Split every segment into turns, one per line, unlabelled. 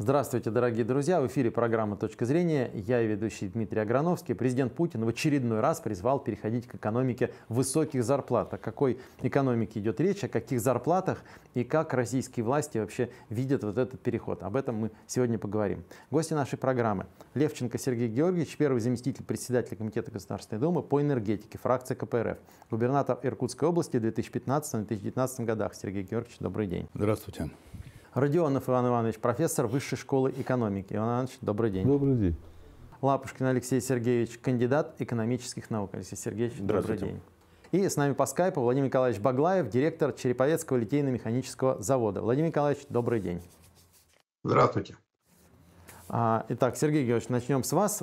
Здравствуйте, дорогие друзья! В эфире программа «Точка зрения». Я и ведущий Дмитрий Аграновский. Президент Путин в очередной раз призвал переходить к экономике высоких зарплат. О какой экономике идет речь, о каких зарплатах и как российские власти вообще видят вот этот переход. Об этом мы сегодня поговорим. Гости нашей программы. Левченко Сергей Георгиевич, первый заместитель председателя Комитета Государственной Думы по энергетике, фракция КПРФ, губернатор Иркутской области в 2015-2019 годах. Сергей Георгиевич, добрый день. Здравствуйте. Родионов Иван Иванович, профессор Высшей школы экономики. Иван Иванович, добрый день. Добрый день. Лапушкин Алексей Сергеевич, кандидат экономических наук. Алексей Сергеевич, добрый день. И с нами по скайпу Владимир Николаевич Баглаев, директор Череповецкого литейно-механического завода. Владимир Николаевич, добрый день. Здравствуйте. А, итак, Сергей Георгиевич, начнем с вас.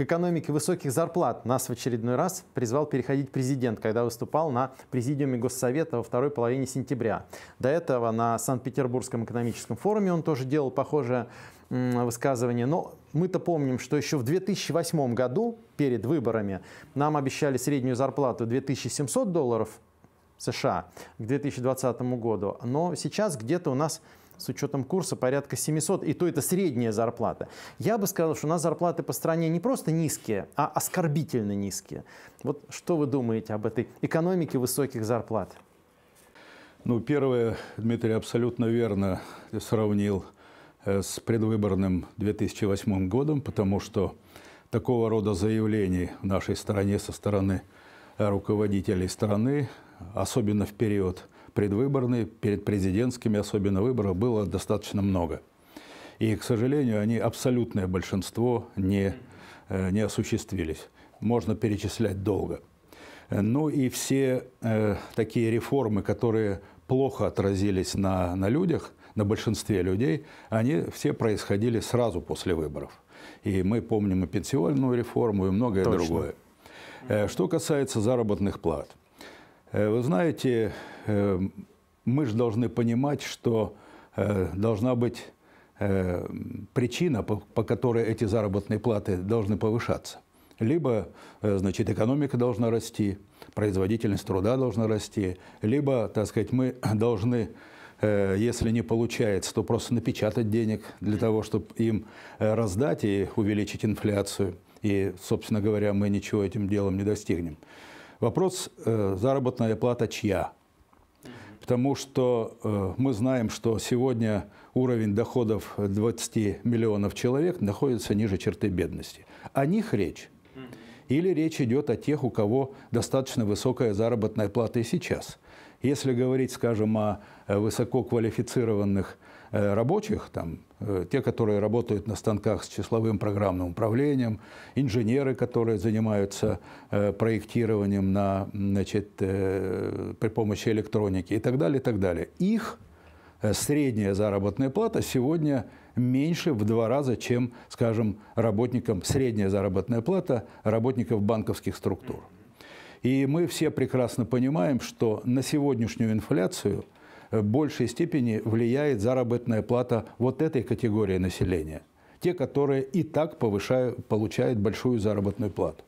К экономике высоких зарплат нас в очередной раз призвал переходить президент, когда выступал на президиуме Госсовета во второй половине сентября. До этого на Санкт-Петербургском экономическом форуме он тоже делал похожее высказывание. Но мы-то помним, что еще в 2008 году, перед выборами, нам обещали среднюю зарплату 2700 долларов США к 2020 году, но сейчас где-то у нас с учетом курса порядка 700, и то это средняя зарплата. Я бы сказал, что у нас зарплаты по стране не просто низкие, а оскорбительно низкие. Вот что вы думаете об этой экономике высоких зарплат? Ну, первое, Дмитрий абсолютно верно сравнил
э, с предвыборным 2008 годом, потому что такого рода заявлений в нашей стране со стороны э, руководителей страны, особенно в период предвыборные, перед президентскими особенно выборы, было достаточно много. И, к сожалению, они абсолютное большинство не, э, не осуществились. Можно перечислять долго. Ну и все э, такие реформы, которые плохо отразились на, на людях, на большинстве людей, они все происходили сразу после выборов. И мы помним и пенсионную реформу, и многое Точно. другое. Э, что касается заработных плат. Э, вы знаете, э, мы же должны понимать, что э, должна быть причина, по которой эти заработные платы должны повышаться. Либо, значит, экономика должна расти, производительность труда должна расти, либо, так сказать, мы должны если не получается, то просто напечатать денег для того, чтобы им раздать и увеличить инфляцию. И, собственно говоря, мы ничего этим делом не достигнем. Вопрос э, заработная плата чья? Потому что э, мы знаем, что сегодня уровень доходов 20 миллионов человек находится ниже черты бедности. О них речь. Или речь идет о тех, у кого достаточно высокая заработная плата и сейчас. Если говорить, скажем, о э, высококвалифицированных Э, рабочих, там, э, те, которые работают на станках с числовым программным управлением, инженеры, которые занимаются э, проектированием на, значит, при помощи электроники и так далее, и так далее. Их средняя заработная плата сегодня меньше в два раза, чем, скажем, работникам средняя заработная плата работников банковских структур. И мы все прекрасно понимаем, что на сегодняшнюю инфляцию – в большей степени влияет заработная плата вот этой категории населения те, которые и так повышают, получают большую заработную плату.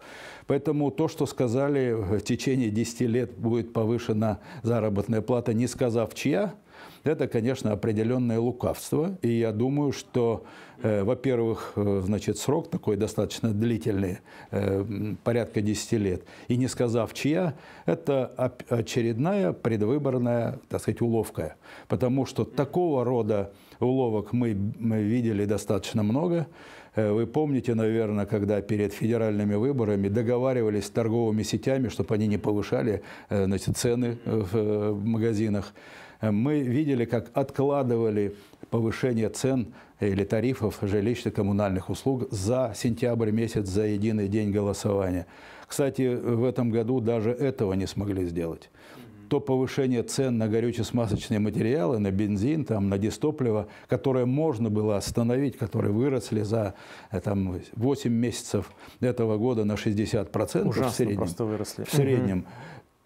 Поэтому то, что сказали, в течение 10 лет будет повышена заработная плата, не сказав чья, это, конечно, определенное лукавство. И я думаю, что, э, во-первых, э, значит, срок такой достаточно длительный, э, порядка 10 лет, и не сказав чья, это очередная предвыборная, так сказать, уловка. Потому что такого рода уловок мы, видели достаточно много. Вы помните, наверное, когда перед федеральными выборами договаривались с торговыми сетями, чтобы они не повышали значит, цены в магазинах. Мы видели, как откладывали повышение цен или тарифов жилищно-коммунальных услуг за сентябрь месяц, за единый день голосования. Кстати, в этом году даже этого не смогли сделать то повышение цен на горюче-смазочные материалы, на бензин, там, на дистопливо, которое можно было остановить, которые выросли за э, там, 8 месяцев этого года на 60% Ужасно в среднем. Просто выросли. В среднем. Угу.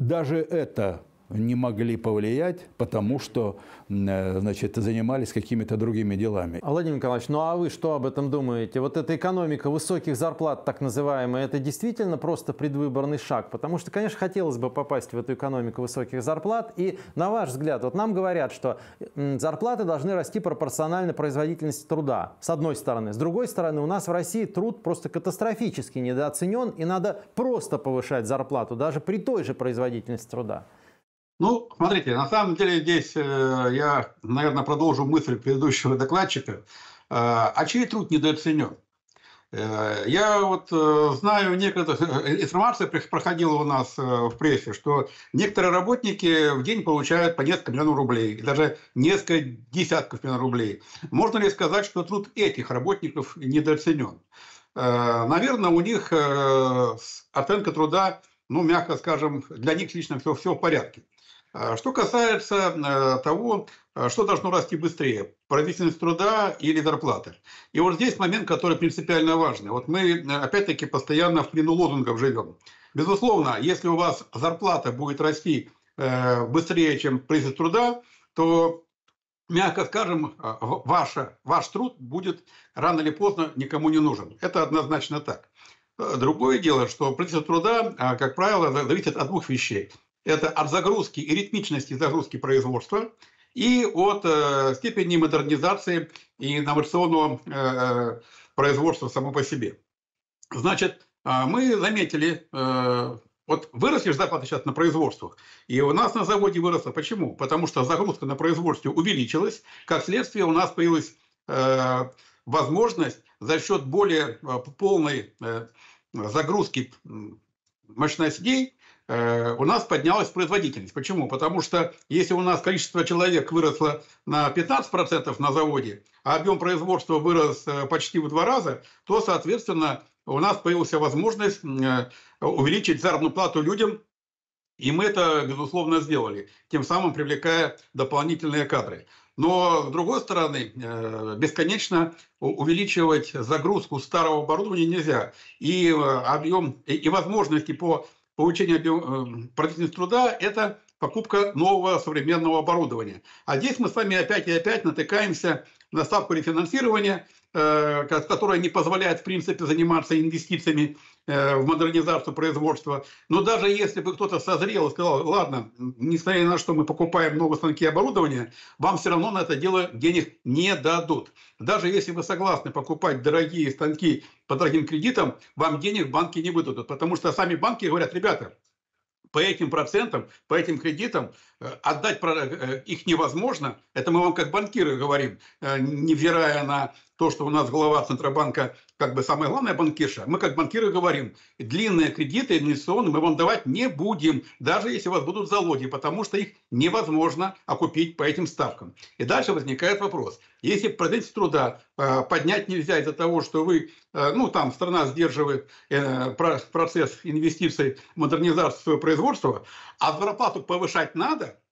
Даже это не могли повлиять, потому что э, значит, занимались какими-то другими делами.
А Владимир Николаевич, ну а вы что об этом думаете? Вот эта экономика высоких зарплат, так называемая, это действительно просто предвыборный шаг? Потому что, конечно, хотелось бы попасть в эту экономику высоких зарплат. И на ваш взгляд, вот нам говорят, что зарплаты должны расти пропорционально производительности труда, с одной стороны. С другой стороны, у нас в России труд просто катастрофически недооценен, и надо просто повышать зарплату, даже при той же производительности труда. Ну,
смотрите, на самом деле здесь э, я, наверное, продолжу мысль предыдущего докладчика. Э, а чей труд недооценен? Э, я вот э, знаю некоторые... Э, информация проходила у нас в прессе, что некоторые работники в день получают по несколько миллионов рублей, даже несколько десятков миллионов рублей. Можно ли сказать, что труд этих работников недооценен? наверное, у них э, оценка труда, ну, мягко скажем, для них лично все, все в порядке. А что касается э, того, э, что должно расти быстрее, производительность труда или зарплаты. И вот здесь момент, который принципиально важный. Вот мы э, опять-таки постоянно в плену лозунгов живем. Безусловно, если у вас зарплата будет расти быстрее, чем производительность труда, то мягко скажем, ваша, ваш труд будет рано или поздно никому не нужен. Это однозначно так. Другое дело, что производительность труда, как правило, зависит от двух вещей – это от загрузки и ритмичности загрузки производства и от э, степени модернизации и инновационного э, производства само по себе. Значит, э, мы заметили, э, вот выросли зарплаты сейчас на производствах, и у нас на заводе выросла. Почему? Потому что загрузка на производстве увеличилась, как следствие у нас появилась э, возможность за счет более э, полной э, загрузки мощностей Э, у нас поднялась производительность. Почему? Потому что если у нас количество человек выросло на 15% на заводе, а объем производства вырос э, почти в два раза, то, соответственно, у нас появилась возможность э, увеличить заработную плату людям, и мы это, безусловно, сделали, тем самым привлекая дополнительные кадры. Но, с другой стороны, бесконечно увеличивать загрузку старого оборудования нельзя. И объем и возможности по получение эм, производительности труда – это покупка нового современного оборудования. А здесь мы с вами опять и опять натыкаемся на ставку рефинансирования, э, которая не позволяет, в принципе, заниматься инвестициями Э, в модернизацию производства. Но даже если бы кто-то созрел и сказал, ладно, несмотря на то, что мы покупаем много станки и оборудования, вам все равно на это дело денег не дадут. Даже если вы согласны покупать дорогие станки по дорогим кредитам, вам денег банки не выдадут, потому что сами банки говорят, ребята, по этим процентам, по этим кредитам э, отдать э, их невозможно. Это мы вам как банкиры говорим, невзирая на то, что у нас глава Центробанка как бы самое главное банкирша, мы как банкиры говорим, длинные кредиты инвестиционные мы вам давать не будем, даже если у вас будут залоги, потому что их невозможно окупить по этим ставкам. И дальше возникает вопрос. Если продавец труда э, поднять нельзя из-за того, что вы, э, ну там страна сдерживает э, процесс инвестиций, модернизации своего производства, а зарплату повышать надо –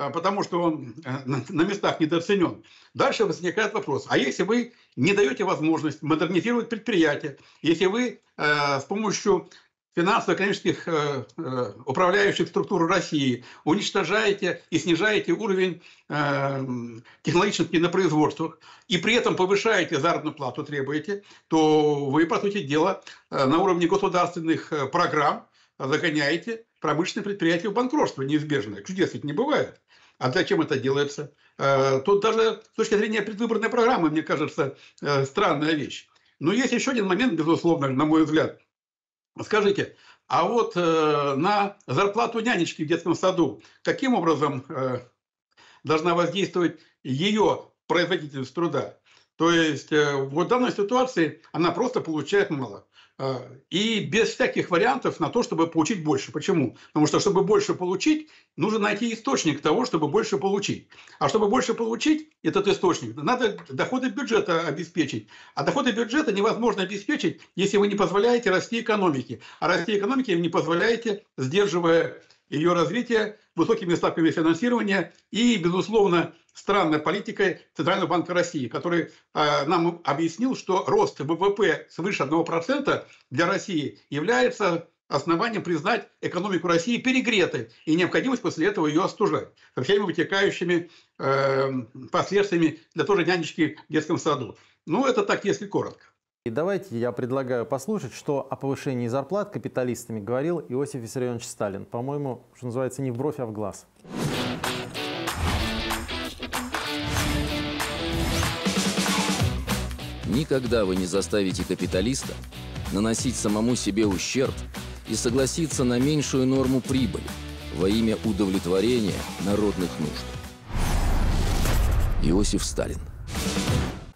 а, потому что он э, на местах недооценен. Дальше возникает вопрос, а если вы не даете возможность модернизировать предприятие, если вы э, с помощью финансово-экономических э, управляющих структур России, уничтожаете и снижаете уровень технологичности на производствах, и при этом повышаете заработную плату, требуете, то вы, по сути дела, на уровне государственных программ загоняете промышленные предприятия в банкротство неизбежное. Чудес ведь не бывает. А зачем это делается? Э, тут даже с точки зрения предвыборной программы, мне кажется, э, странная вещь. Но есть еще один момент, безусловно, на мой взгляд. Скажите, а вот э, на зарплату нянечки в детском саду, каким образом должна воздействовать ее производительность труда? То есть вот в данной ситуации она просто получает мало. А, и без всяких вариантов на то, чтобы получить больше. Почему? Потому что, чтобы больше получить, нужно найти источник того, чтобы больше получить. А чтобы больше получить этот источник, надо доходы бюджета обеспечить. А доходы бюджета невозможно обеспечить, если вы не позволяете расти экономике. А расти экономике не позволяете, сдерживая ее развитие, высокими ставками финансирования и, безусловно, странной политикой Центрального банка России, который э, нам объяснил, что рост ВВП свыше 1% для России является основанием признать экономику России перегретой и необходимость после этого ее остужать со всеми вытекающими э, последствиями для той же нянечки в детском саду.
Ну, это так, если коротко. И давайте я предлагаю послушать, что о повышении зарплат капиталистами говорил Иосиф Виссарионович Сталин. По-моему, что называется, не в бровь, а в глаз. Никогда вы не заставите капиталиста наносить самому себе ущерб и согласиться на меньшую норму прибыли во имя удовлетворения народных нужд. Иосиф Сталин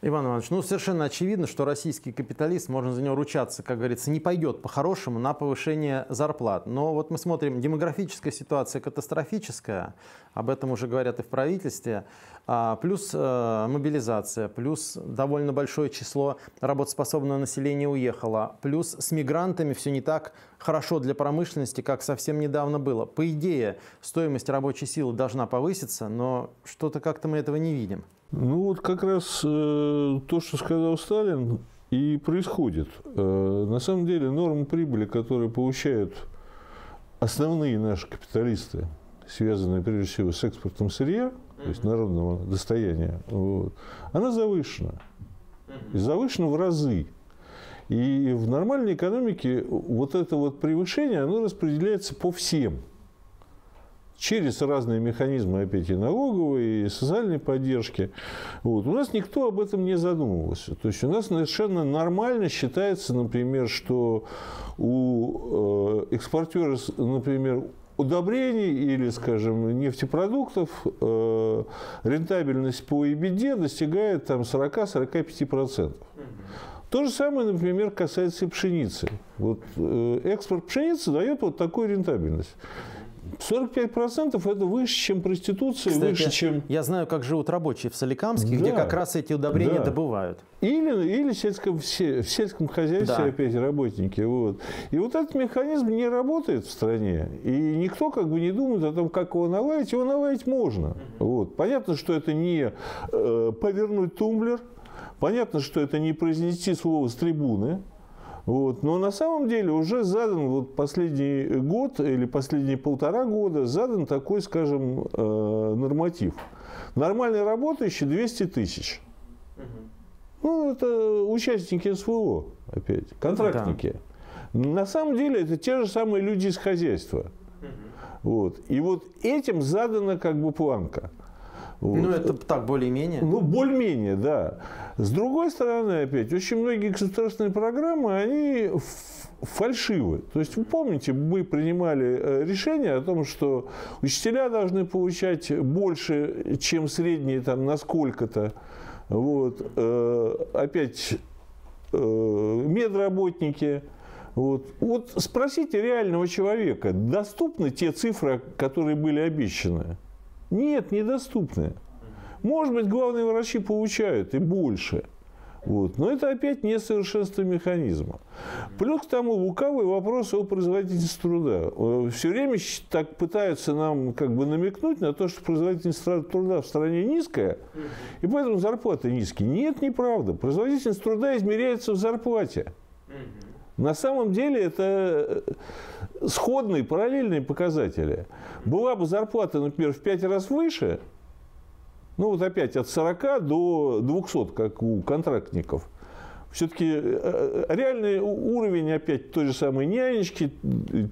Иван Иванович, ну совершенно очевидно, что российский капиталист, можно за него ручаться, как говорится, не пойдет по-хорошему на повышение зарплат. Но вот мы смотрим, демографическая ситуация катастрофическая, об этом уже говорят и в правительстве, а, плюс э, мобилизация, плюс довольно большое число работоспособного населения уехало, плюс с мигрантами все не так хорошо для промышленности, как совсем недавно было. По идее, стоимость рабочей силы должна повыситься, но что-то как-то мы этого не видим.
Ну вот как раз э, то, что сказал Сталин, и происходит. Э, на самом деле нормы прибыли, которые получают основные наши капиталисты, связанные прежде всего с экспортом сырья, то есть народного достояния, вот, она завышена. И завышена в разы. И в нормальной экономике вот это вот превышение, оно распределяется по всем – через разные механизмы опять и налоговые, и социальной поддержки. Вот. У нас никто об этом не задумывался. То есть у нас совершенно нормально считается, например, что у э, экспортера, например, удобрений или, скажем, нефтепродуктов э, рентабельность по EBD достигает там 40-45%. То же самое, например, касается и пшеницы. Вот э, экспорт пшеницы дает вот такую рентабельность. 45% это выше, чем проституция, Кстати, выше, чем...
я знаю, как живут рабочие в Соликамске, да, где как раз эти удобрения да. добывают.
Или, или в, сельском, в сельском хозяйстве да. опять работники. Вот. И вот этот механизм не работает в стране. И никто как бы не думает о том, как его наладить. Его наладить можно. Вот. Понятно, что это не э, повернуть тумблер, Понятно, что это не произнести слово с трибуны, вот. Но на самом деле уже задан вот последний год или последние полтора года задан такой, скажем, э, норматив. Нормально работающий 200 тысяч. Ну, это участники СВО, опять, контрактники. Да. На самом деле это те же самые люди из хозяйства. Вот. И вот этим задана как бы планка. Вот. Ну, это так, более-менее. Ну, более-менее, да. С другой стороны, опять, очень многие государственные программы, они фальшивы. То есть, вы помните, мы принимали э, решение о том, что учителя должны получать больше, чем средние там на сколько-то. Вот. Э, опять э, медработники. Вот. вот спросите реального человека, доступны те цифры, которые были обещаны? Нет, недоступны. Может быть, главные врачи получают и больше. Вот. Но это опять несовершенство механизма. Плюс к тому лукавый вопрос о производительности труда. Э, Все время так пытаются нам как бы намекнуть на то, что производительность труда в стране низкая, и поэтому зарплаты низкие. Нет, неправда. Производительность труда измеряется в зарплате. На самом деле это э, сходные, параллельные показатели. Была бы зарплата, например, в 5 раз выше, ну вот опять от 40 до 200, как у контрактников. Все-таки э, э, реальный уровень опять той же самой нянечки,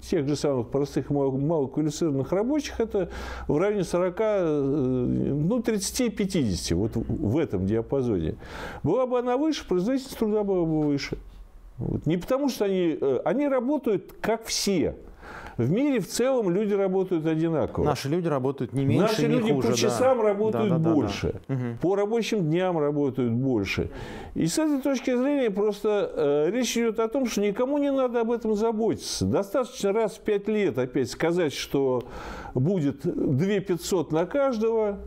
тех же самых простых малоквалифицированных рабочих, это в районе 40, ну, 30-50, вот в этом диапазоне. Была бы она выше, производительность труда была бы выше. Вот. Не потому, что они, э, они работают как все. В мире в целом люди работают одинаково. Наши люди работают не меньше, Наши не люди хуже, по часам да. работают да, да, больше, да, да. Угу. по рабочим дням работают больше. И с этой точки зрения просто э, речь идет о том, что никому не надо об этом заботиться. Достаточно раз в пять лет опять сказать, что будет 2 500 на каждого,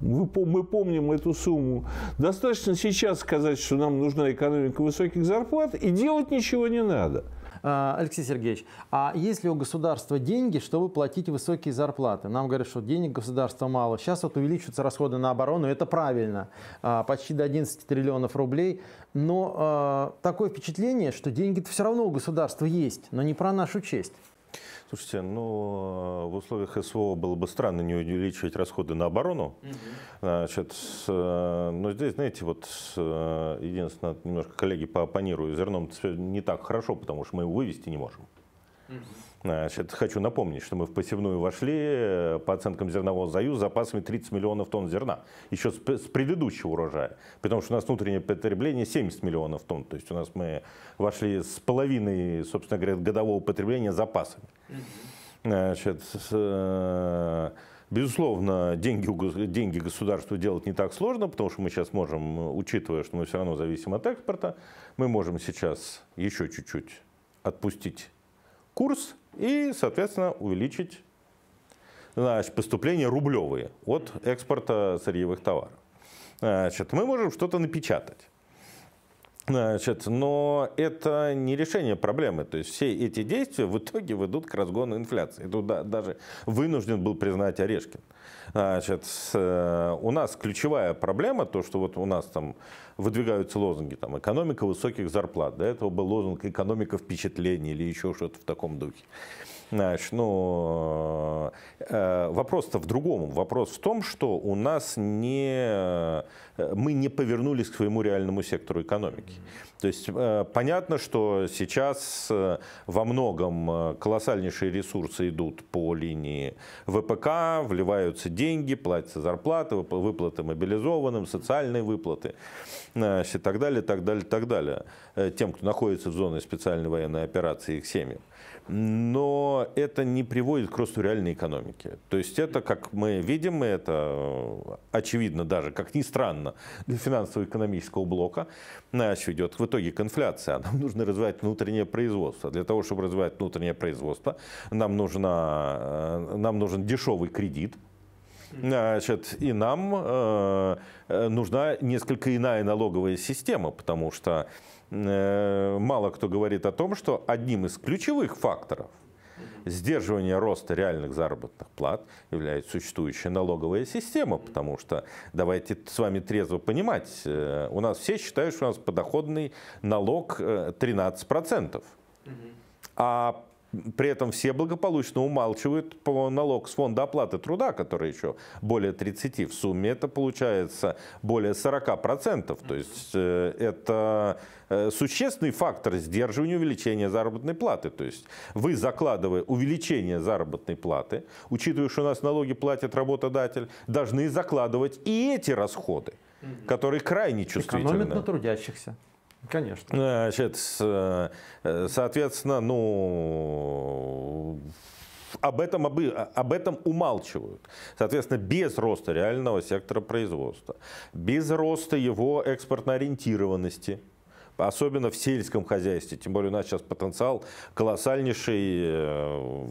мы помним эту сумму. Достаточно сейчас сказать, что нам нужна экономика высоких зарплат, и делать ничего не надо. А, Алексей
Сергеевич, а есть ли у государства деньги, чтобы платить высокие зарплаты? Нам говорят, что денег государства мало. Сейчас вот увеличиваются расходы на оборону, это правильно, а, почти до 11 триллионов рублей. Но а, такое впечатление, что деньги-то все равно у государства есть, но не про нашу честь.
Слушайте, ну э, в условиях СВО было бы странно не увеличивать расходы на оборону. Угу. Значит, э, но здесь, знаете, вот э, единственное, немножко коллеги пооппонирую, зерном не так хорошо, потому что мы его вывести не можем. Угу. Значит, хочу напомнить, что мы в посевную вошли, по оценкам Зернового союза, запасами 30 миллионов тонн зерна. Еще с, с предыдущего урожая. Потому что у нас внутреннее потребление 70 миллионов тонн. То есть у нас мы вошли с половиной, собственно говоря, годового потребления запасами. Значит, э, Безусловно, деньги, деньги государству делать не так сложно, потому что мы сейчас можем, учитывая, что мы все равно зависим от экспорта, мы можем сейчас еще чуть-чуть отпустить курс и, соответственно, увеличить значит, поступления рублевые от экспорта сырьевых товаров. Значит, мы можем что-то напечатать. Значит, но это не решение проблемы. То есть все эти действия в итоге ведут к разгону инфляции. И туда даже вынужден был признать Орешкин. Значит, э, у нас ключевая проблема, то, что вот у нас там выдвигаются лозунги, там, экономика высоких зарплат. До этого был лозунг экономика впечатлений или еще что-то в таком духе. Значит, ну, э, э, вопрос-то в другом. Вопрос в том, что у нас не, э, мы не повернулись к своему реальному сектору экономики. То есть понятно, что сейчас во многом колоссальнейшие ресурсы идут по линии ВПК, вливаются деньги, платятся зарплаты, выплаты мобилизованным, социальные выплаты значит, и так далее, так далее, так далее. Тем, кто находится в зоне специальной военной операции, их семьям но это не приводит к росту реальной экономики. То есть это, как мы видим, это э, очевидно даже, как ни странно, для финансово-экономического блока, иначе э, идет в итоге к инфляции. А нам нужно развивать внутреннее производство. Для того, чтобы развивать внутреннее производство, нам, нужна, э, нам нужен дешевый кредит, Значит, и нам э, нужна несколько иная налоговая система, потому что Э, мало кто говорит о том, что одним из ключевых факторов сдерживания роста реальных заработных плат является существующая налоговая система, потому что давайте с вами трезво понимать, э, у нас все считают, что у нас подоходный налог 13%. Э, а при этом все благополучно умалчивают по налог с фонда оплаты труда, который еще более 30. В сумме это получается более 40%. То есть э, это э, существенный фактор сдерживания увеличения заработной платы. То есть вы, закладывая увеличение заработной платы, учитывая, что у нас налоги платит работодатель, должны закладывать и эти расходы, которые крайне чувствительны. Экономят на
трудящихся. Конечно.
Значит, ну, э, соответственно, ну, об этом, об, об этом умалчивают. Соответственно, без роста реального сектора производства, без роста его экспортной ориентированности, особенно в сельском хозяйстве, тем более у нас сейчас потенциал колоссальнейший. Э,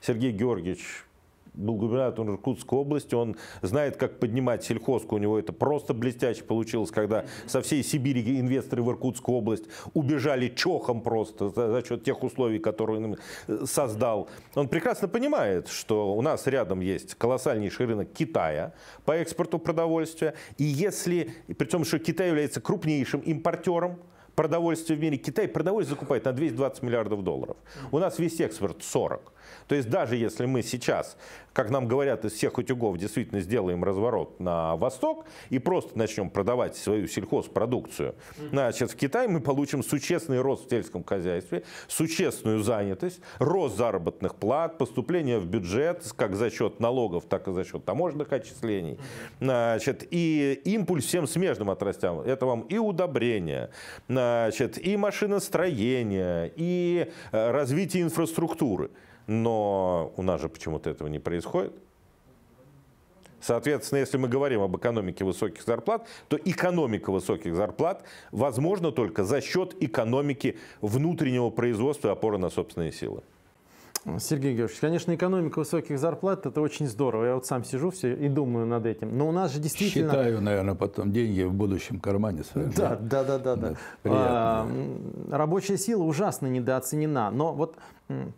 Сергей Георгиевич был губернатором Иркутской области, он знает, как поднимать сельхозку, у него это просто блестяще получилось, когда со всей Сибири инвесторы в Иркутскую область убежали чохом просто за, за счет тех условий, которые он э, создал. Он прекрасно понимает, что у нас рядом есть колоссальнейший рынок Китая по экспорту продовольствия, и если, при том, что Китай является крупнейшим импортером, продовольствия в мире. Китай продовольствие закупает на 220 миллиардов долларов. У нас весь экспорт 40. То есть даже если мы сейчас, как нам говорят из всех утюгов, действительно сделаем разворот на восток и просто начнем продавать свою сельхозпродукцию, значит, в Китае мы получим существенный рост в сельском хозяйстве, существенную занятость, рост заработных плат, поступление в бюджет как за счет налогов, так и за счет таможенных отчислений. Значит, и импульс всем смежным отраслям. Это вам и удобрения, значит, и машиностроение, и э, развитие инфраструктуры. Но у нас же почему-то этого не происходит. Соответственно, если мы говорим об экономике высоких зарплат, то экономика высоких зарплат возможна только за счет экономики внутреннего производства и опоры на
собственные силы.
Сергей Георгиевич, конечно, экономика высоких зарплат – это очень здорово. Я вот сам сижу все и думаю над этим. Но у нас же действительно… Считаю,
наверное, потом деньги в будущем кармане
своем. Да, да, да. да, да. да. да. А, рабочая сила ужасно недооценена. Но вот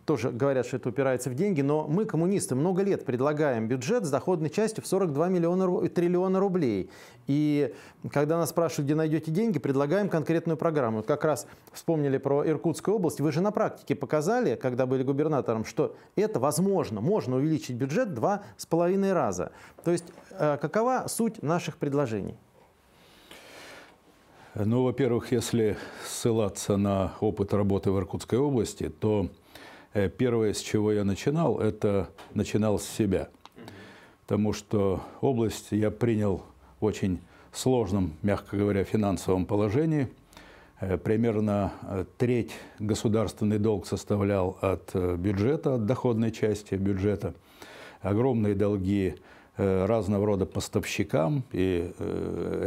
тоже говорят, что это упирается в деньги, но мы, коммунисты, много лет предлагаем бюджет с доходной частью в 42 миллиона, триллиона рублей. И когда нас спрашивают, где найдете деньги, предлагаем конкретную программу. Вот как раз вспомнили про Иркутскую область. Вы же на практике показали, когда были губернатором, что это возможно. Можно увеличить бюджет два с половиной раза. То есть э, какова суть наших предложений?
Ну, во-первых, если ссылаться на опыт работы в Иркутской области, то Э, первое, с чего я начинал, это начинал с себя. Потому что область я принял в очень сложном, мягко говоря, финансовом положении. Э, примерно э, треть государственный долг составлял от бюджета, от доходной части бюджета. Огромные долги разного рода поставщикам и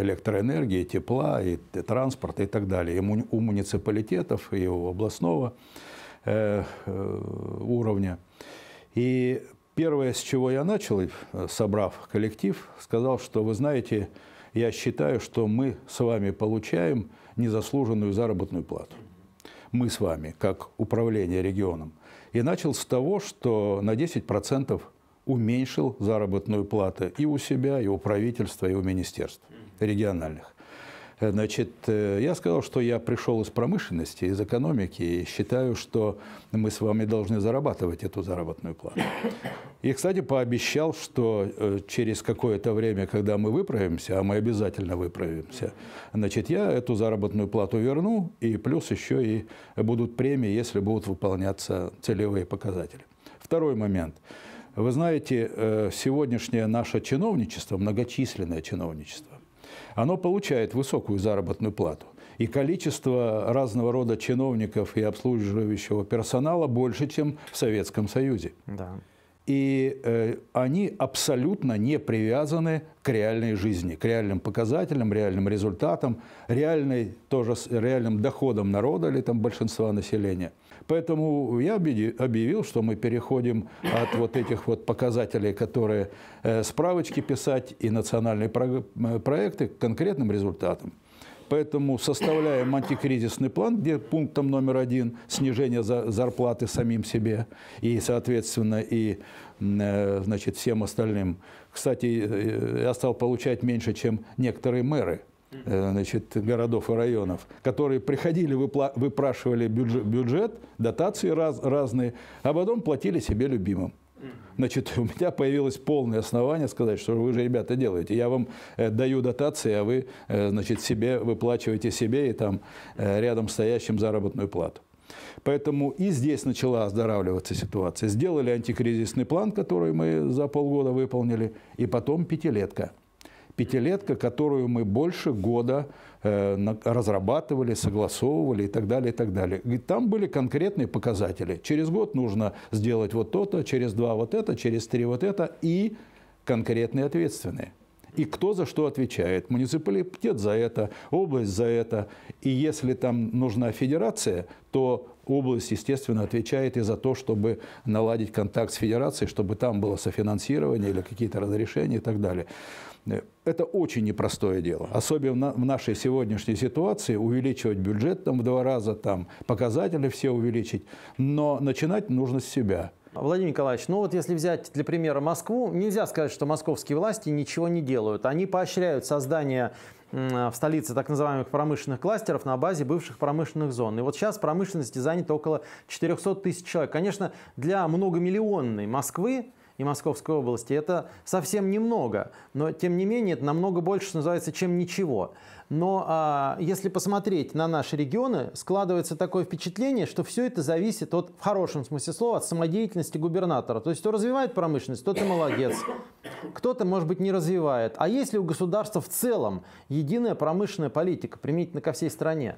электроэнергии, и тепла, и транспорта и так далее, и у муниципалитетов, и у областного Э, э, уровня. И первое, с чего я начал, э, собрав коллектив, сказал, что вы знаете, я считаю, что мы с вами получаем незаслуженную заработную плату. Мы с вами, как управление регионом. И начал с того, что на 10% уменьшил заработную плату и у себя, и у правительства, и у министерств региональных. Значит, э, я сказал, что я пришел из промышленности, из экономики, и считаю, что мы с вами должны зарабатывать эту заработную плату. И, кстати, пообещал, что э, через какое-то время, когда мы выправимся, а мы обязательно выправимся, значит, я эту заработную плату верну, и плюс еще и будут премии, если будут выполняться целевые показатели. Второй момент. Вы знаете, э, сегодняшнее наше чиновничество, многочисленное чиновничество, оно получает высокую заработную плату. И количество разного рода чиновников и обслуживающего персонала больше, чем в Советском Союзе. Да. И э, они абсолютно не привязаны к реальной жизни, к реальным показателям, реальным результатам, реальной, тоже, реальным доходам народа или там, большинства населения – Поэтому я объявил, что мы переходим от вот этих вот показателей, которые э, справочки писать и национальные э, проекты к конкретным результатам. Поэтому составляем антикризисный план, где пунктом номер один – снижение зарплаты самим себе и, соответственно, и э, значит, всем остальным. Кстати, я стал получать меньше, чем некоторые мэры – Э, значит, городов и районов, которые приходили, выпрашивали бюджет, бюджет дотации раз, разные, а потом платили себе любимым. Значит, у меня появилось полное основание сказать, что вы же, ребята, делаете. Я вам э, даю дотации, а вы, э, значит, себе выплачиваете себе и там рядом стоящим заработную плату. Поэтому и здесь начала оздоравливаться ситуация. Сделали антикризисный план, который мы за полгода выполнили, и потом пятилетка – пятилетка, которую мы больше года э, разрабатывали, согласовывали и так далее, и так далее. И там были конкретные показатели. Через год нужно сделать вот то-то, через два вот это, через три вот это и конкретные ответственные. И кто за что отвечает? Муниципалитет за это, область за это. И если там нужна федерация, то область, естественно, отвечает и за то, чтобы наладить контакт с федерацией, чтобы там было софинансирование или какие-то разрешения и так далее. Это очень непростое дело. Особенно в нашей сегодняшней ситуации увеличивать бюджет там, в два раза, там, показатели все увеличить. Но начинать нужно с себя.
Владимир Николаевич, ну вот если взять для примера Москву, нельзя сказать, что московские власти ничего не делают. Они поощряют создание в столице так называемых промышленных кластеров на базе бывших промышленных зон. И вот сейчас промышленности занято около 400 тысяч человек. Конечно, для многомиллионной Москвы и Московской области. Это совсем немного, но тем не менее это намного больше, что называется, чем ничего. Но а, если посмотреть на наши регионы, складывается такое впечатление, что все это зависит от, в хорошем смысле слова, от самодеятельности губернатора. То есть кто развивает промышленность, тот и молодец. Кто-то, может быть, не развивает. А если у государства в целом единая промышленная политика, применительно ко всей стране?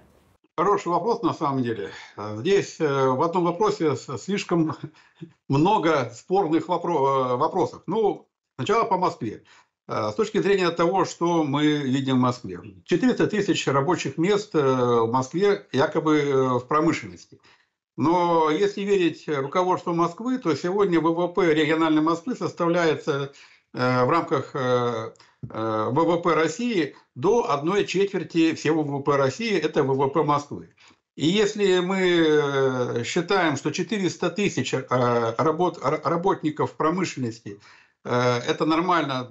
Хороший вопрос на самом деле. Здесь э, в одном вопросе слишком много спорных вопро- э, вопросов. Ну, сначала по Москве. Э, с точки зрения того, что мы видим в Москве. 400 тысяч рабочих мест в Москве якобы в промышленности. Но если верить руководству Москвы, то сегодня ВВП региональной Москвы составляется в рамках Э, ВВП России до одной четверти всего ВВП России – это ВВП Москвы. И если мы э, считаем, что 400 тысяч э, работ, работников промышленности – это нормально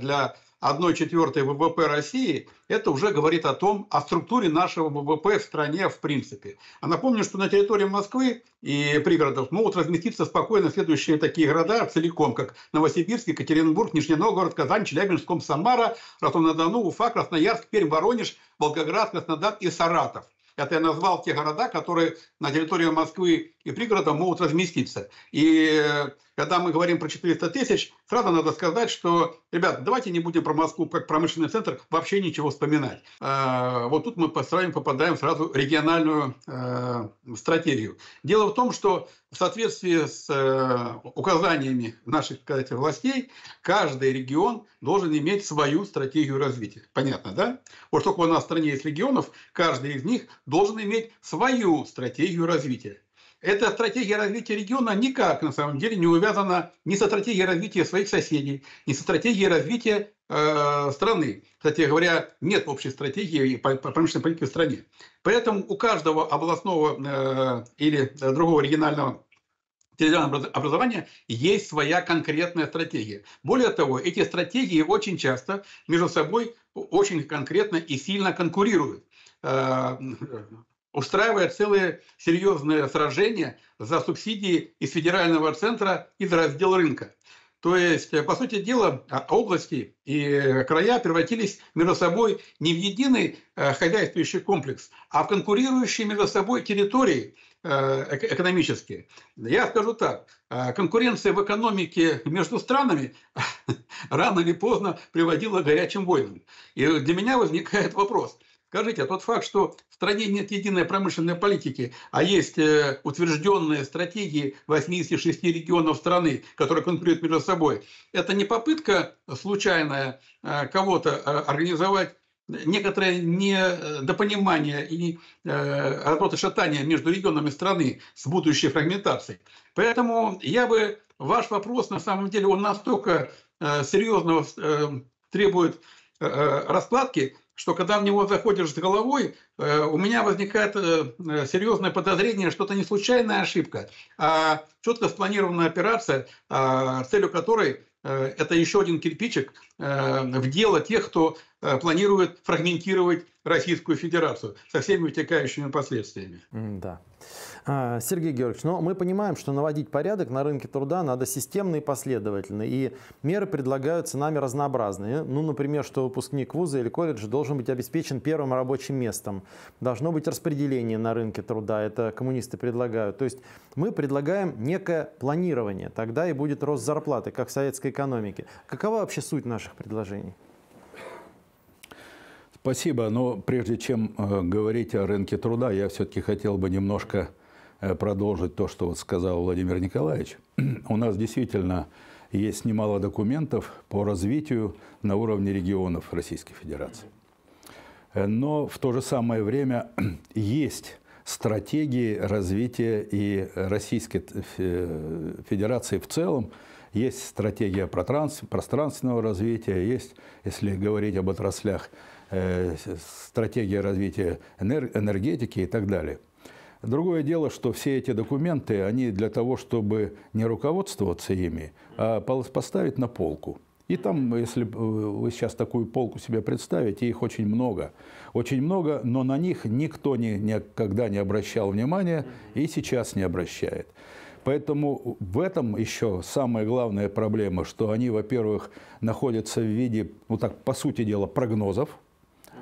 для одной четвертой ВВП России, это уже говорит о том, о структуре нашего ВВП в стране в принципе. А напомню, что на территории Москвы и пригородов могут разместиться спокойно следующие такие города целиком, как Новосибирск, Екатеринбург, Нижний Новгород, Казань, Челябинск, Самара, Ростов-на-Дону, Уфа, Красноярск, Пермь, Воронеж, Волгоград, Краснодар и Саратов. Это я назвал те города, которые на территории Москвы и пригорода могут разместиться. И когда мы говорим про 400 тысяч, сразу надо сказать, что, ребят, давайте не будем про Москву как промышленный центр вообще ничего вспоминать. Э, вот тут мы по попадаем сразу в региональную э, стратегию. Дело в том, что в соответствии с э, указаниями наших сказать, властей, каждый регион должен иметь свою стратегию развития. Понятно, да? Вот только у нас в стране есть регионов, каждый из них должен иметь свою стратегию развития. Эта стратегия развития региона никак на самом деле не увязана ни со стратегией развития своих соседей, ни со стратегией развития э, страны. Кстати говоря, нет общей стратегии промышленной политики в стране. Поэтому у каждого областного э, или другого регионального территориального образования есть своя конкретная стратегия. Более того, эти стратегии очень часто между собой очень конкретно и сильно конкурируют. Э, устраивая целые серьезные сражения за субсидии из федерального центра и за раздел рынка. То есть, э, по сути дела, а, области и э, края превратились между собой не в единый э, хозяйствующий комплекс, а в конкурирующие между собой территории экономические. Я скажу так, конкуренция в экономике между странами рано или поздно приводила к горячим войнам. И для меня возникает вопрос, Скажите, а тот факт, что в стране нет единой промышленной политики, а есть э, утвержденные стратегии 86 регионов страны, которые конкурируют между собой, это не попытка случайная э, кого-то э, организовать некоторое недопонимание э, и э, работа шатания между регионами страны с будущей фрагментацией. Поэтому я бы ваш вопрос на самом деле он настолько э, серьезного э, требует э, э раскладки, что когда в него заходишь с головой, э, у меня возникает э, э, серьезное подозрение, что это не случайная ошибка, а четко спланированная операция, а, целью которой это еще один кирпичик Э, в дело тех, кто э, планирует фрагментировать Российскую Федерацию со всеми вытекающими последствиями.
Да. А, Сергей Георгиевич, но мы понимаем, что наводить порядок на рынке труда надо системно и последовательно. И меры предлагаются нами разнообразные. Ну, например, что выпускник вуза или колледжа должен быть обеспечен первым рабочим местом. Должно быть распределение на рынке труда. Это коммунисты предлагают. То есть мы предлагаем некое планирование. Тогда и будет рост зарплаты, как в советской экономике. Какова вообще суть нашей ваших предложений.
Спасибо. Но прежде чем э, говорить о рынке труда, я все-таки хотел бы немножко э, продолжить то, что вот сказал Владимир Николаевич. У нас действительно есть немало документов по развитию на уровне регионов Российской Федерации. Э, но в то же самое время есть стратегии развития и Российской Федерации в целом, есть стратегия пространственного развития, есть, если говорить об отраслях, э, стратегия развития энергетики и так далее. Другое дело, что все эти документы, они для того, чтобы не руководствоваться ими, а поставить на полку. И там, если э, вы сейчас такую полку себе представите, их очень много. Очень много, но на них никто ни, никогда не обращал внимания и сейчас не обращает. Поэтому в этом еще самая главная проблема, что они, во-первых, находятся в виде, ну так, по сути дела, прогнозов,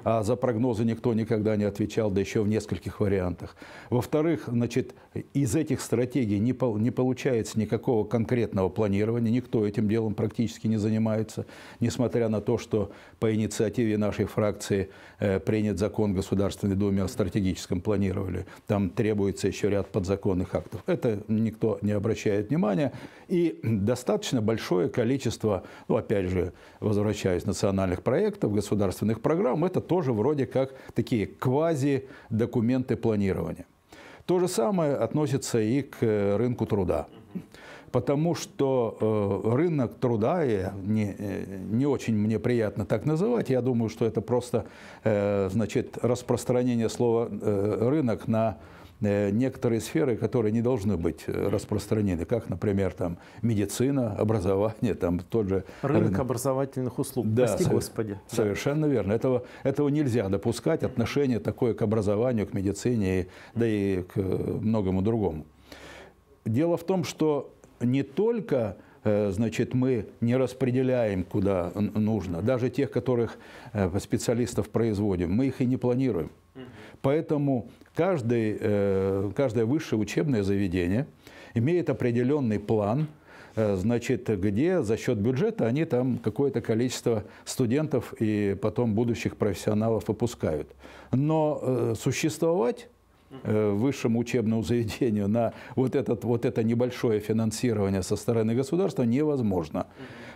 а за прогнозы никто никогда не отвечал, да еще в нескольких вариантах. Во-вторых, значит, из этих стратегий не, по, не получается никакого конкретного планирования, никто этим делом практически не занимается, несмотря на то, что по инициативе нашей фракции э, принят закон Государственной Думы о стратегическом планировании. Там требуется еще ряд подзаконных актов. Это никто не обращает внимания. И достаточно большое количество, ну, опять же, возвращаясь национальных проектов, государственных программ, это тоже вроде как такие квази-документы планирования. То же самое относится и к э, рынку труда. Потому что э, рынок труда, я не, э, не очень мне приятно так называть, я думаю, что это просто э, значит, распространение слова э, «рынок» на Э, некоторые сферы, которые не должны быть э, распространены, как, например, там, медицина, образование, там тот же... Рынок, образовательных услуг, да, прости господи. Совершенно да. верно. Этого, этого нельзя допускать, отношение такое к образованию, к медицине, да и к э, многому другому. Дело в том, что не только значит, мы не распределяем куда нужно. Даже тех, которых специалистов производим, мы их и не планируем. Поэтому Каждый, э, каждое высшее учебное заведение имеет определенный план, э, значит, где за счет бюджета они там какое-то количество студентов и потом будущих профессионалов выпускают. Но э, существовать высшему учебному заведению на вот, этот, вот это небольшое финансирование со стороны государства невозможно.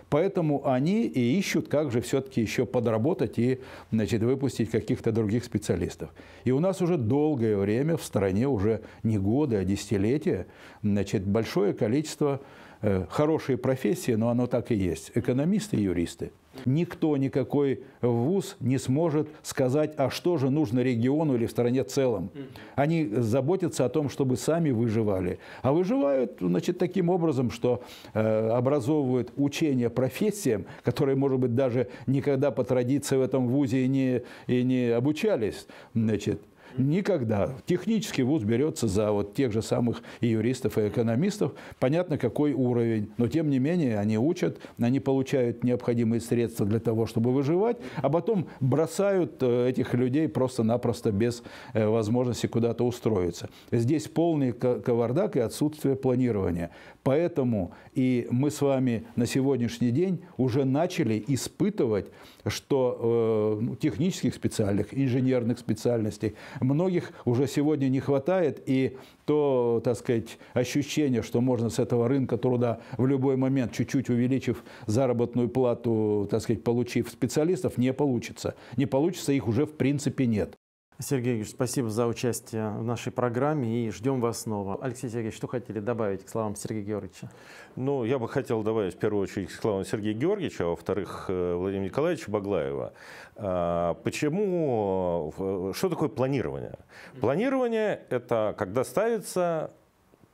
Поэтому они и ищут, как же все-таки еще подработать и значит, выпустить каких-то других специалистов. И у нас уже долгое время в стране, уже не годы, а десятилетия, значит, большое количество Э, хорошие профессии, но оно так и есть. Экономисты и юристы. Никто, никакой вуз не сможет сказать, а что же нужно региону или в стране целом. Они заботятся о том, чтобы сами выживали. А выживают, значит, таким образом, что э, образовывают учение профессиям, которые, может быть, даже никогда по традиции в этом вузе и не, и не обучались. Значит, Никогда. Технический вуз берется за вот тех же самых и юристов, и экономистов. Понятно, какой уровень. Но, тем не менее, они учат, они получают необходимые средства для того, чтобы выживать, а потом бросают э, этих людей просто-напросто без э, возможности куда-то устроиться. Здесь полный кавардак и отсутствие планирования. Поэтому и мы с вами на сегодняшний день уже начали испытывать что э, ну, технических специальных, инженерных специальностей многих уже сегодня не хватает, и то, так сказать, ощущение, что можно с этого рынка труда в любой момент, чуть-чуть увеличив заработную плату,
так сказать, получив специалистов, не получится. Не получится, их уже в принципе нет. Сергей Игоревич, спасибо за участие в нашей программе и ждем вас снова. Алексей Сергеевич, что хотели добавить к словам Сергея Георгиевича? Ну, я бы хотел добавить в первую очередь к словам Сергея Георгиевича, а во-вторых,
э, Владимира Николаевича Баглаева. А, почему, что такое планирование? Планирование – это когда ставится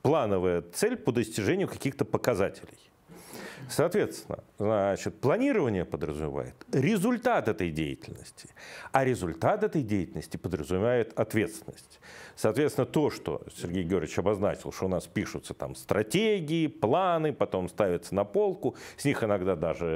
плановая цель по достижению каких-то показателей. Соответственно, значит, планирование подразумевает результат этой деятельности, а результат этой деятельности подразумевает ответственность. Соответственно, то, что Сергей Георгиевич обозначил, что у нас пишутся там стратегии, планы, потом ставятся на полку, с них иногда даже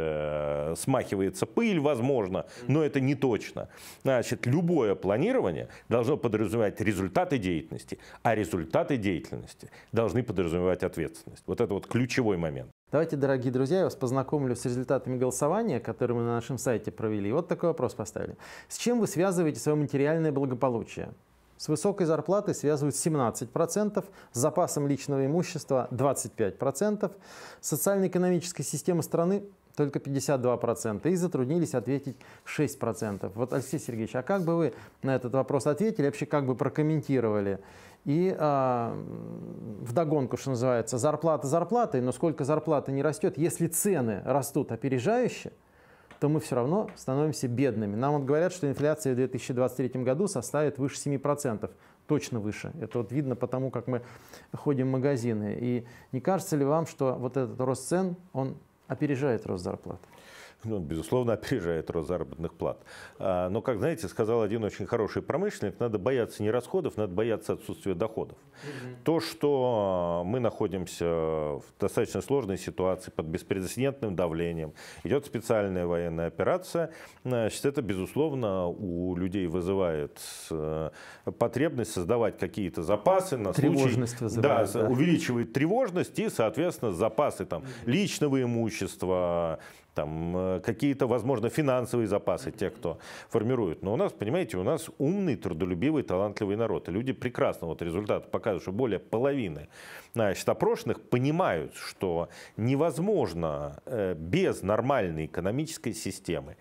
э, смахивается пыль, возможно, но это не точно. Значит, любое планирование должно подразумевать результаты деятельности, а результаты деятельности должны подразумевать ответственность. Вот это вот ключевой момент.
Давайте, дорогие друзья, я вас познакомлю с результатами голосования, которые мы на нашем сайте провели. И вот такой вопрос поставили. С чем вы связываете свое материальное благополучие? С высокой зарплатой связывают 17%, с запасом личного имущества 25%, социально-экономической системы страны только 52%, и затруднились ответить 6%. Вот, Алексей Сергеевич, а как бы вы на этот вопрос ответили, вообще как бы прокомментировали и э, вдогонку, что называется, зарплата зарплатой, но сколько зарплаты не растет, если цены растут опережающе, то мы все равно становимся бедными. Нам вот говорят, что инфляция в 2023 году составит выше 7%. Точно выше. Это вот видно потому, как мы ходим в магазины. И не кажется ли вам, что вот этот рост цен, он опережает рост зарплат? ну,
безусловно, опережает рост заработных плат. А, но, как знаете, сказал один очень хороший промышленник, надо бояться не расходов, надо бояться отсутствия доходов. Угу. То, что а, мы находимся в достаточно сложной ситуации под беспрецедентным давлением, идет специальная военная операция, значит, это, безусловно, у людей вызывает а, потребность создавать какие-то запасы на тревожность случай, вызывает, да, да, увеличивает тревожность и, соответственно, запасы там личного имущества, там э, какие-то, возможно, финансовые запасы тех, кто формирует. Но у нас, понимаете, у нас умный, трудолюбивый, талантливый народ. И люди прекрасно, вот результат показывают, что более половины а, значит, опрошенных понимают, что невозможно э, без нормальной экономической системы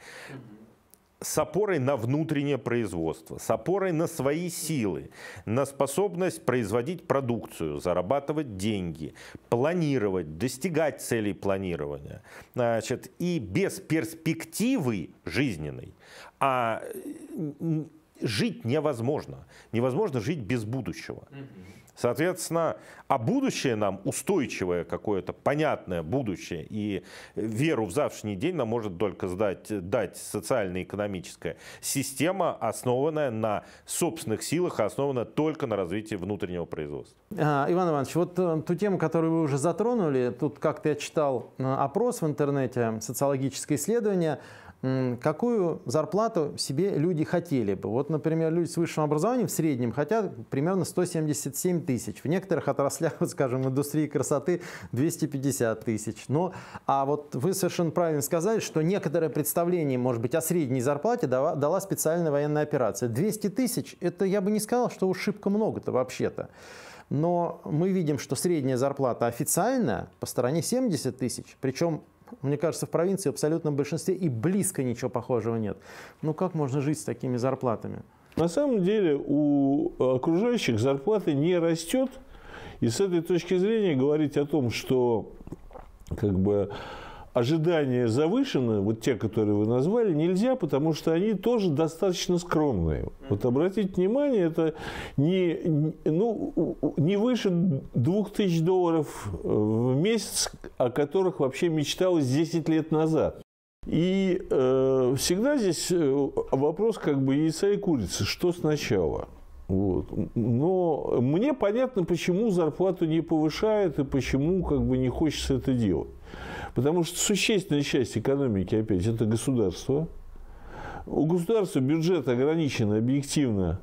с опорой на внутреннее производство, с опорой на свои силы, на способность производить продукцию, зарабатывать деньги, планировать, достигать целей планирования. Значит, и без перспективы жизненной, а жить невозможно. Невозможно жить без будущего. Mm-hmm. Соответственно, а будущее нам, устойчивое какое-то, понятное будущее и веру в завтрашний день нам может только сдать, дать социально-экономическая система, основанная на собственных силах, а основанная только на развитии внутреннего производства.
А, Иван Иванович, вот э, ту тему, которую вы уже затронули, тут как-то я читал э, опрос в интернете, социологическое исследование – какую зарплату себе люди хотели бы. Вот, например, люди с высшим образованием в среднем хотят примерно 177 тысяч. В некоторых отраслях, вот, скажем, индустрии красоты 250 тысяч. Но, а вот вы совершенно правильно сказали, что некоторое представление, может быть, о средней зарплате дала, дала специальная военная операция. 200 тысяч, это я бы не сказал, что ушибка много-то вообще-то. Но мы видим, что средняя зарплата официальная по стороне 70 тысяч. Причем мне кажется, в провинции в абсолютном большинстве и близко ничего похожего нет. Ну как можно жить с такими зарплатами?
На самом деле у окружающих зарплаты не растет. И с этой точки зрения говорить о том, что как бы ожидания завышены, вот те, которые вы назвали, нельзя, потому что они тоже достаточно скромные. Вот обратите внимание, это не, ну, не выше 2000 долларов э, в месяц, о которых вообще мечталось 10 лет назад. И э, всегда здесь э, вопрос как бы яйца и курицы, что сначала – вот. Но мне понятно, почему зарплату не повышают и почему как бы не хочется это делать. Потому что существенная часть экономики, опять, это государство. У государства бюджет ограничен объективно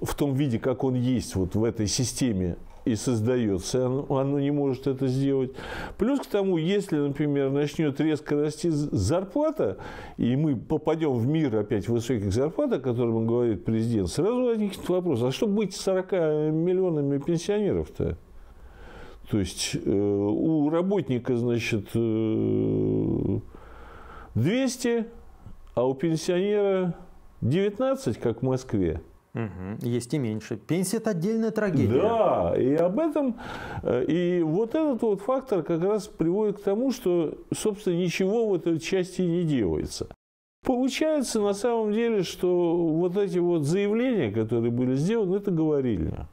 в том виде, как он есть вот в этой системе и создается, оно, оно не может это сделать. Плюс к тому, если, например, начнет резко расти зарплата, и мы попадем в мир опять высоких зарплат, о котором говорит президент, сразу возникнет вопрос, а что быть с 40 миллионами пенсионеров-то? То есть э, у работника, значит, 200, э, а у пенсионера 19, как в Москве. Угу. Есть и меньше. Пенсия – это отдельная трагедия. Да, и об этом, э, и вот этот вот фактор как раз приводит к тому, что, собственно, ничего в этой части не делается. Получается, на самом деле, что вот эти вот заявления, которые были сделаны, это говорильня.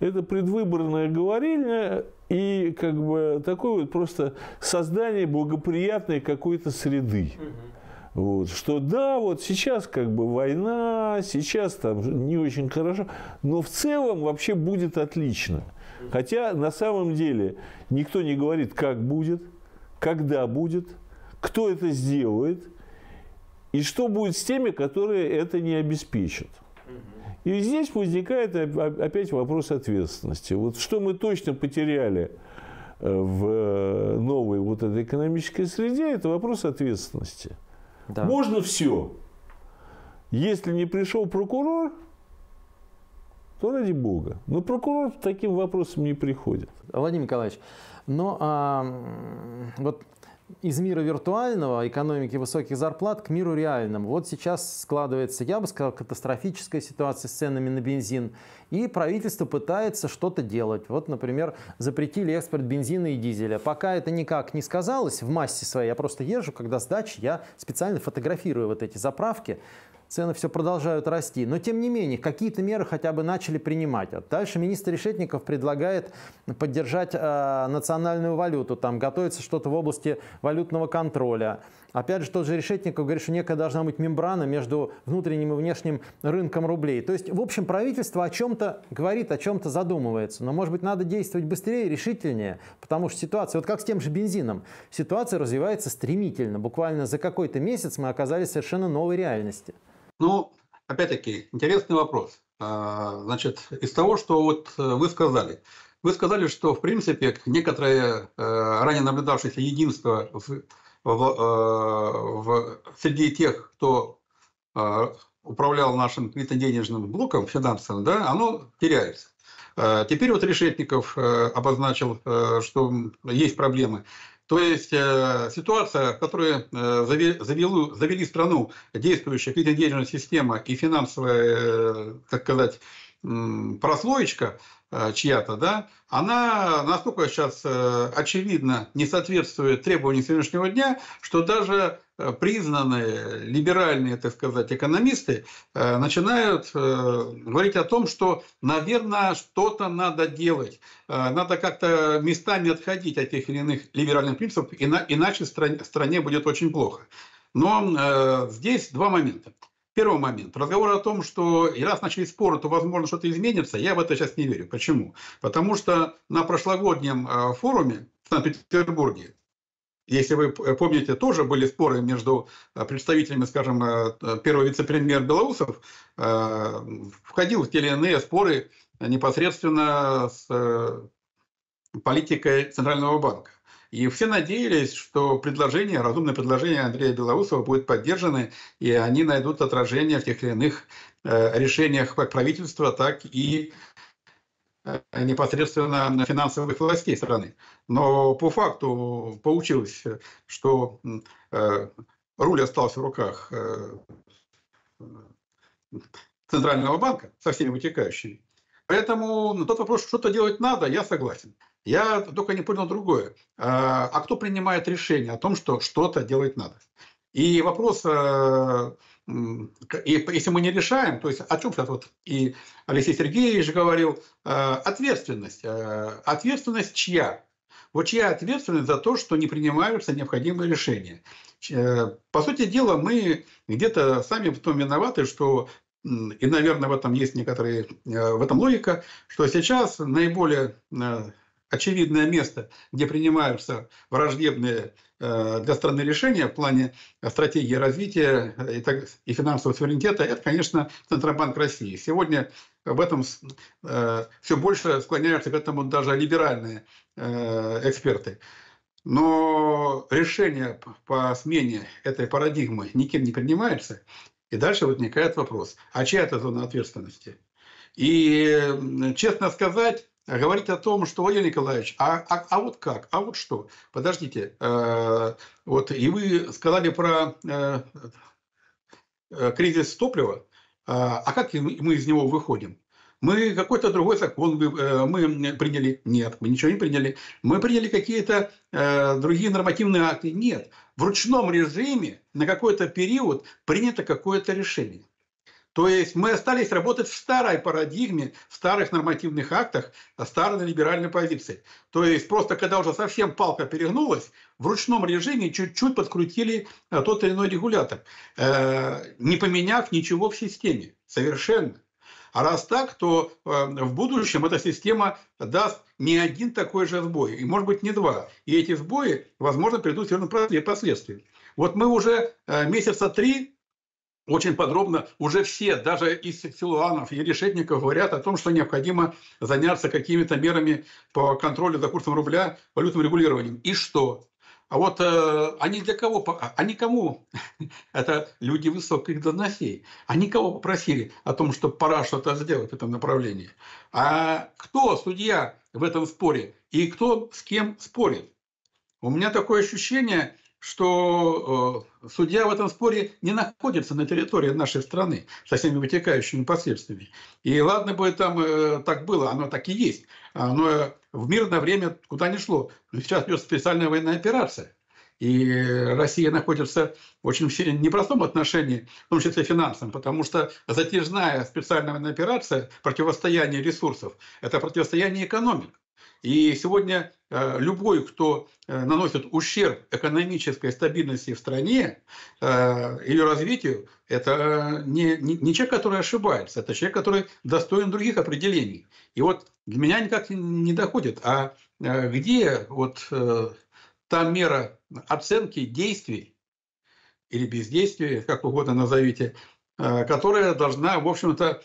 Это предвыборная говорильня, и как бы такое вот просто создание благоприятной какой-то среды. Вот, что да, вот сейчас как бы война, сейчас там не очень хорошо, но в целом вообще будет отлично. Хотя на самом деле никто не говорит, как будет, когда будет, кто это сделает и что будет с теми, которые это не обеспечат. И здесь возникает опять вопрос ответственности. Вот что мы точно потеряли э, в э, новой вот этой экономической среде, это вопрос ответственности. Да. Можно все. Если не пришел прокурор, то ради бога. Но прокурор таким вопросом не приходит. Владимир Николаевич,
но ну, а, вот из мира виртуального, экономики высоких зарплат, к миру реальному. Вот сейчас складывается, я бы сказал, катастрофическая ситуация с ценами на бензин. И правительство пытается что-то делать. Вот, например, запретили экспорт бензина и дизеля. Пока это никак не сказалось в массе своей, я просто езжу, когда сдачи, я специально фотографирую вот эти заправки цены все продолжают расти. Но тем не менее, какие-то меры хотя бы начали принимать. дальше министр Решетников предлагает поддержать э, национальную валюту. Там готовится что-то в области валютного контроля. Опять же, тот же Решетников говорит, что некая должна быть мембрана между внутренним и внешним рынком рублей. То есть, в общем, правительство о чем-то говорит, о чем-то задумывается. Но, может быть, надо действовать быстрее, решительнее, потому что ситуация, вот как с тем же бензином, ситуация развивается стремительно. Буквально за какой-то месяц мы оказались в совершенно новой реальности.
Ну, опять-таки, интересный вопрос. А, значит, из того, что вот э, вы сказали, вы сказали, что, в принципе, некоторое э, ранее наблюдавшееся единство в в, э, в, среди тех, кто э, управлял нашим кредитно-денежным блоком финансовым, да, оно теряется. Э, теперь вот Решетников обозначил, что есть проблемы. То есть ситуация, в которой завели, завели, страну действующая кредитно-денежная система и финансовая, э, так сказать, прослоечка э, чья-то, да, она настолько сейчас э, очевидно не соответствует требованиям сегодняшнего дня, что даже э, признанные либеральные, так сказать, экономисты начинают говорить о том, что, наверное, что-то надо делать. Надо как-то местами отходить от тех или иных либеральных принципов, иначе стране будет очень плохо. Но здесь два момента. Первый момент. Разговор о том, что и раз начали споры, то, возможно, что-то изменится, я в это сейчас не верю. Почему? Потому что на прошлогоднем э, форуме в Санкт-Петербурге если вы помните, тоже были споры между э, представителями, скажем, э, первого вице-премьера Белоусов. Входил в те или иные споры непосредственно с политикой Центрального банка. И все надеялись, что предложение, разумное предложение Андрея Белоусова будет поддержано, и они найдут отражение в тех или иных э, решениях как правительства, так и э, непосредственно на финансовых властей страны. Но по факту получилось, что э, руль остался в руках Центрального банка со всеми вытекающими. Поэтому на тот вопрос, что-то делать надо, я согласен. Я только не понял другое. А, а кто принимает решение о том, что что-то делать надо? И вопрос, э, и если мы не решаем, то есть о чем сейчас вот и Алексей Сергеевич говорил, э, ответственность. Э, ответственность чья? Вот чья ответственность за то, что не принимаются необходимые решения? По сути дела, мы где-то сами в том виноваты, что и, наверное, в этом есть некоторые, в этом логика, что сейчас наиболее очевидное место, где принимаются враждебные э, для страны решения в плане стратегии развития э, и, так, и финансового суверенитета, это, конечно, Центробанк России. Сегодня в этом э, все больше склоняются к этому даже либеральные эксперты. Но решение по смене этой парадигмы никем не принимается. И дальше возникает вопрос, а чья это зона ответственности? И, честно сказать, а говорить о том, что Владимир Николаевич, а, а, а вот как, а вот что? Подождите, э, вот и вы сказали про э, э кризис топлива, э, а как мы из него выходим? Мы какой-то другой закон э, мы приняли? Нет, мы ничего не приняли. Мы приняли какие-то э, другие нормативные акты? Нет. В ручном режиме на какой-то период принято какое-то решение. То есть мы остались работать в старой парадигме, в старых нормативных актах, на старой либеральной позиции. То есть просто когда уже совсем палка перегнулась, в ручном режиме чуть-чуть подкрутили а, тот или иной регулятор, э, не поменяв ничего в системе совершенно. А раз так, то э, в будущем эта система даст не один такой же сбой, и может быть не два. И эти сбои, возможно, придут все равно последствия. Вот мы уже э, месяца три очень подробно уже все, даже из Силуанов и Решетников говорят о том, что необходимо заняться какими-то мерами по контролю за курсом рубля, валютным регулированием. И что? А вот э, они для кого, а они кому, это люди высоких должностей, они кого попросили о том, что пора что-то сделать в этом направлении? А кто судья в этом споре и кто с кем спорит? У меня такое ощущение, что э, судья в этом споре не находится на территории нашей страны со всеми вытекающими последствиями. И ладно бы там э, так было, оно так и есть. Оно в мирное время куда не шло. Но сейчас идет специальная военная операция. И Россия находится в очень непростом отношении, в том числе финансам, потому что затяжная специальная операция, противостояние ресурсов, это противостояние экономик. И сегодня э, любой, кто э, наносит ущерб экономической стабильности в стране, э, ее развитию, это не, не, не человек, который ошибается, это человек, который достоин других определений. И вот для меня никак не доходит, а где вот та мера оценки действий или бездействия, как угодно назовите, которая должна, в общем-то,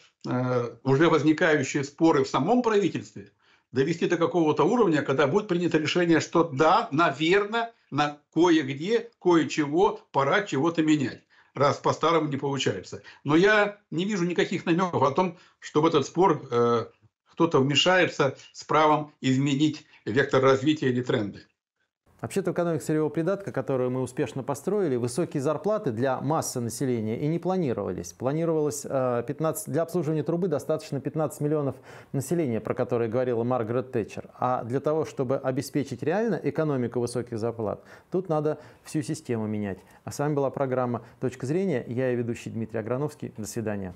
уже возникающие споры в самом правительстве – довести до какого-то уровня, когда будет принято решение, что да, наверное, на кое-где, кое-чего, пора чего-то менять раз по-старому не получается. Но я не вижу никаких намеков о том, что в этот спор э, кто-то вмешается с правом изменить вектор развития или
тренды. Вообще-то экономика сырьевого придатка, которую мы успешно построили, высокие зарплаты для массы населения и не планировались. Планировалось 15, э, для обслуживания трубы достаточно 15 миллионов населения, про которые говорила Маргарет Тэтчер. А для того, чтобы обеспечить реально экономику высоких зарплат, тут надо всю систему менять. А с вами была программа «Точка зрения». Я и ведущий Дмитрий Аграновский. До свидания.